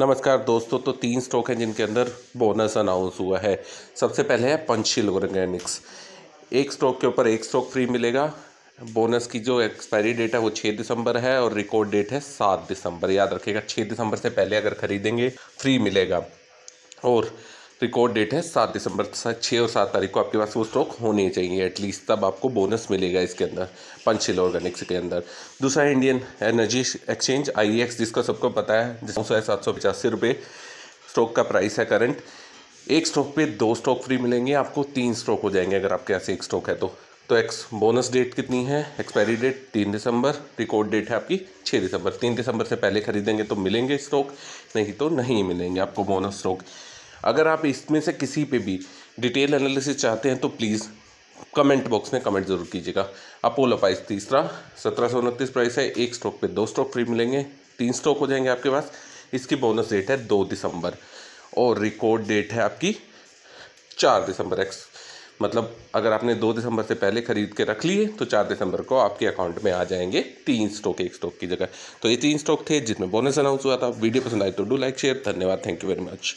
नमस्कार दोस्तों तो तीन स्टॉक हैं जिनके अंदर बोनस अनाउंस हुआ है सबसे पहले है पंचशील ऑर्गेनिक्स एक स्टॉक के ऊपर एक स्टॉक फ्री मिलेगा बोनस की जो एक्सपायरी डेट है वो छः दिसंबर है और रिकॉर्ड डेट है सात दिसंबर याद रखिएगा छः दिसंबर से पहले अगर खरीदेंगे फ्री मिलेगा और रिकॉर्ड डेट है सात दिसंबर छः और सात तारीख को आपके पास वो स्टॉक होने चाहिए एटलीस्ट तब आपको बोनस मिलेगा इसके अंदर पंचशिल ऑर्गेनिक्स के अंदर दूसरा Indian energy exchange I X जिसको सबको पता है नौ सौ सात सौ पचासी रुपये स्टॉक का प्राइस है करंट एक स्टॉक पे दो स्टॉक फ्री मिलेंगे आपको तीन स्टॉक हो जाएंगे अगर आपके यहाँ से एक स्टॉक है तो तो एक्स बोनस डेट कितनी है एक्सपायरी डेट तीन दिसंबर रिकॉर्ड डेट है आपकी छः दिसंबर तीन दिसंबर से पहले खरीदेंगे तो मिलेंगे स्टॉक नहीं तो नहीं मिलेंगे आपको बोनस स्टॉक अगर आप इसमें से किसी पे भी डिटेल एनालिसिस चाहते हैं तो प्लीज़ कमेंट बॉक्स में कमेंट जरूर कीजिएगा अपोलो प्राइस तीसरा सत्रह सौ उनतीस प्राइस है एक स्टॉक पे दो स्टॉक फ्री मिलेंगे तीन स्टॉक हो जाएंगे आपके पास इसकी बोनस डेट है दो दिसंबर और रिकॉर्ड डेट है आपकी चार दिसंबर एक्स मतलब अगर आपने दो दिसंबर से पहले खरीद के रख लिए तो चार दिसंबर को आपके अकाउंट में आ जाएंगे तीन स्टॉक एक स्टॉक की जगह तो ये तीन स्टॉक थे जिसमें बोनस अनाउंस हुआ था वीडियो पसंद आई तो डू लाइक शेयर धन्यवाद थैंक यू वेरी मच